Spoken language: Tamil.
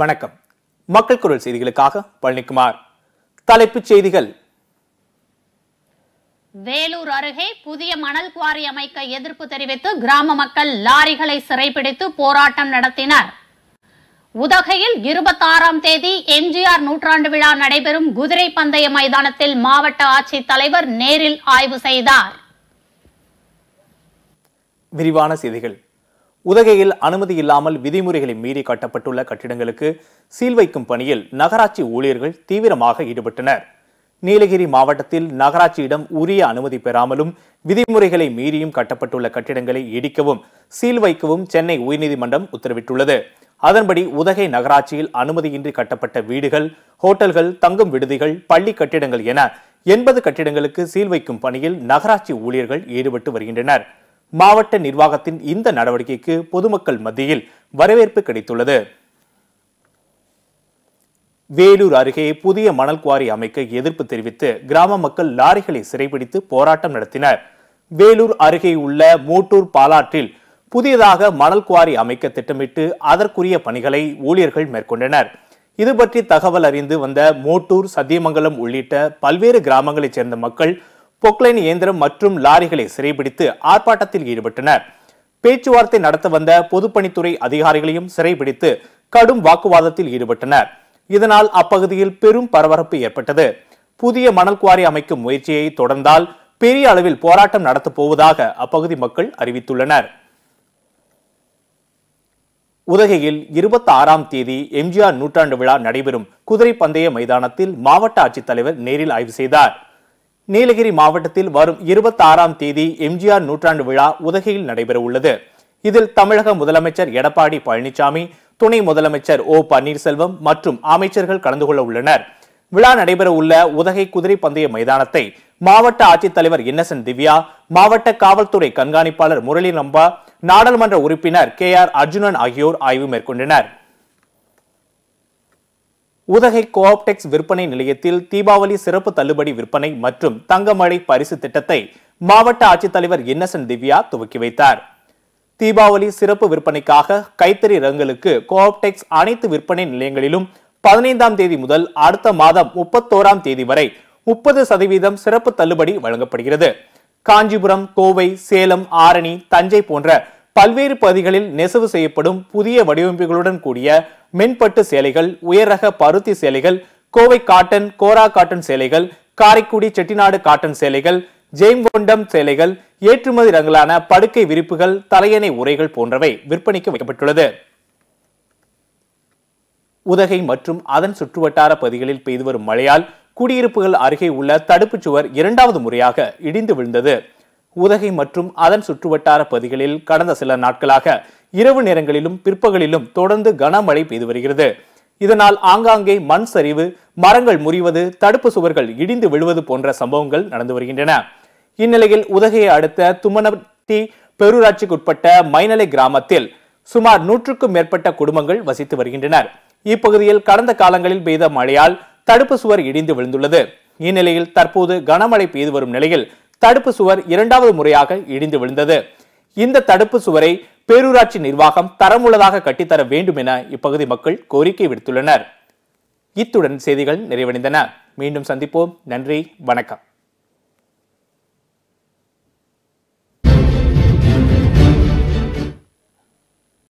வணக்கம் மக்கள் குரல் செய்திகளுக்காக பழனிக்குமார் தலைப்புச் செய்திகள் வேலூர் அருகே புதிய மணல் குவாரி அமைக்க எதிர்ப்பு தெரிவித்து கிராம மக்கள் லாரிகளை சிறைபிடித்து போராட்டம் நடத்தினர் உதகையில் இருபத்தாறாம் தேதி எம்ஜிஆர் நூற்றாண்டு விழா நடைபெறும் குதிரை பந்தய மைதானத்தில் மாவட்ட ஆட்சித் தலைவர் நேரில் ஆய்வு செய்தார் விரிவான செய்திகள் உதகையில் அனுமதி இல்லாமல் விதிமுறைகளை மீறி கட்டப்பட்டுள்ள கட்டிடங்களுக்கு சீல் வைக்கும் பணியில் நகராட்சி ஊழியர்கள் தீவிரமாக ஈடுபட்டனர் நீலகிரி மாவட்டத்தில் நகராட்சியிடம் உரிய அனுமதி பெறாமலும் விதிமுறைகளை மீறியும் கட்டப்பட்டுள்ள கட்டிடங்களை இடிக்கவும் சீல் வைக்கவும் சென்னை உயர்நீதிமன்றம் உத்தரவிட்டுள்ளது அதன்படி உதகை நகராட்சியில் அனுமதியின்றி கட்டப்பட்ட வீடுகள் ஹோட்டல்கள் தங்கும் விடுதிகள் பள்ளி கட்டிடங்கள் என எண்பது கட்டிடங்களுக்கு சீல் வைக்கும் பணியில் நகராட்சி ஊழியர்கள் ஈடுபட்டு வருகின்றனர் மாவட்ட நிர்வாகத்தின் இந்த நடவடிக்கைக்கு பொதுமக்கள் மத்தியில் வரவேற்பு கிடைத்துள்ளது வேலூர் அருகே புதிய மணல் குவாரி அமைக்க எதிர்ப்பு தெரிவித்து கிராம மக்கள் லாரிகளை சிறைபிடித்து போராட்டம் நடத்தினர் வேலூர் அருகே உள்ள மூட்டூர் பாலாற்றில் புதியதாக மணல் குவாரி அமைக்க திட்டமிட்டு அதற்குரிய பணிகளை ஊழியர்கள் மேற்கொண்டனர் இது பற்றி தகவல் அறிந்து வந்த மூட்டூர் சத்தியமங்கலம் உள்ளிட்ட பல்வேறு கிராமங்களைச் சேர்ந்த மக்கள் பொக்லைன் இயந்திரம் மற்றும் லாரிகளை சிறைபிடித்து ஆர்ப்பாட்டத்தில் ஈடுபட்டனர் பேச்சுவார்த்தை நடத்த வந்த பொதுப்பணித்துறை அதிகாரிகளையும் சிறைபிடித்து கடும் வாக்குவாதத்தில் ஈடுபட்டனர் இதனால் அப்பகுதியில் பெரும் பரபரப்பு ஏற்பட்டது புதிய மணல் குவாரி அமைக்கும் முயற்சியை தொடர்ந்தால் பெரிய அளவில் போராட்டம் நடத்தப் போவதாக அப்பகுதி மக்கள் அறிவித்துள்ளனர் உதகையில் இருபத்தி ஆறாம் தேதி எம்ஜிஆர் நூற்றாண்டு விழா நடைபெறும் குதிரை பந்தய மைதானத்தில் மாவட்ட ஆட்சித்தலைவர் நேரில் ஆய்வு செய்தார் நீலகிரி மாவட்டத்தில் வரும் இருபத்தி ஆறாம் தேதி எம்ஜிஆர் நூற்றாண்டு விழா உதகையில் நடைபெறவுள்ளது இதில் தமிழக முதலமைச்சர் எடப்பாடி பழனிசாமி துணை முதலமைச்சர் ஓ பன்னீர்செல்வம் மற்றும் அமைச்சர்கள் கலந்து கொள்ள உள்ளனர் விழா நடைபெற உள்ள உதகை குதிரை பந்தய மைதானத்தை மாவட்ட ஆட்சித்தலைவர் இன்னசென்ட் திவ்யா மாவட்ட காவல்துறை கண்காணிப்பாளர் முரளி நம்பா நாடாளுமன்ற உறுப்பினர் கே ஆர் அர்ஜுனன் ஆகியோர் ஆய்வு மேற்கொண்டனர் உதகை கோஆப்டெக்ஸ் விற்பனை நிலையத்தில் தீபாவளி சிறப்பு தள்ளுபடி விற்பனை மற்றும் தங்கமழை பரிசு திட்டத்தை மாவட்ட ஆட்சித்தலைவர் இன்னசென்ட் திவ்யா துவக்கி வைத்தார் தீபாவளி சிறப்பு விற்பனைக்காக கைத்தறி ரங்களுக்கு கோஆப்டெக்ஸ் அனைத்து விற்பனை நிலையங்களிலும் பதினைந்தாம் தேதி முதல் அடுத்த மாதம் முப்பத்தோராம் தேதி வரை முப்பது சதவீதம் சிறப்பு தள்ளுபடி வழங்கப்படுகிறது காஞ்சிபுரம் கோவை சேலம் ஆரணி தஞ்சை போன்ற பல்வேறு பகுதிகளில் நெசவு செய்யப்படும் புதிய வடிவமைப்புகளுடன் கூடிய மென்பட்டு சேலைகள் உயர்ரக பருத்தி சேலைகள் கோவை காட்டன் கோரா காட்டன் சேலைகள் காரைக்குடி செட்டிநாடு காட்டன் சேலைகள் ஜெயங்கொண்டம் சேலைகள் ஏற்றுமதி ரங்கலான படுக்கை விரிப்புகள் தலையணை உரைகள் போன்றவை விற்பனைக்கு வைக்கப்பட்டுள்ளது உதகை மற்றும் அதன் சுற்றுவட்டார பகுதிகளில் பெய்து வரும் மழையால் குடியிருப்புகள் அருகே உள்ள தடுப்புச் சுவர் இரண்டாவது முறையாக இடிந்து விழுந்தது உதகை மற்றும் அதன் சுற்றுவட்டார பகுதிகளில் கடந்த சில நாட்களாக இரவு நேரங்களிலும் பிற்பகலிலும் தொடர்ந்து கனமழை பெய்து வருகிறது இதனால் ஆங்காங்கே மண் சரிவு மரங்கள் முறிவது தடுப்பு சுவர்கள் இடிந்து விழுவது போன்ற சம்பவங்கள் நடந்து வருகின்றன இந்நிலையில் உதகையை அடுத்த துமனத்தி பெருராட்சிக்குட்பட்ட மைநலை கிராமத்தில் சுமார் நூற்றுக்கும் மேற்பட்ட குடும்பங்கள் வசித்து வருகின்றனர் இப்பகுதியில் கடந்த காலங்களில் பெய்த மழையால் தடுப்பு சுவர் இடிந்து விழுந்துள்ளது இந்நிலையில் தற்போது கனமழை பெய்து வரும் நிலையில் தடுப்பு சுவர் இரண்டாவது முறையாக இடிந்து விழுந்தது இந்த தடுப்பு சுவரை பேரூராட்சி நிர்வாகம் தரமுள்ளதாக கட்டித்தர வேண்டும் என இப்பகுதி மக்கள் கோரிக்கை விடுத்துள்ளனர் இத்துடன் செய்திகள் நிறைவடைந்தன மீண்டும் சந்திப்போம் நன்றி வணக்கம்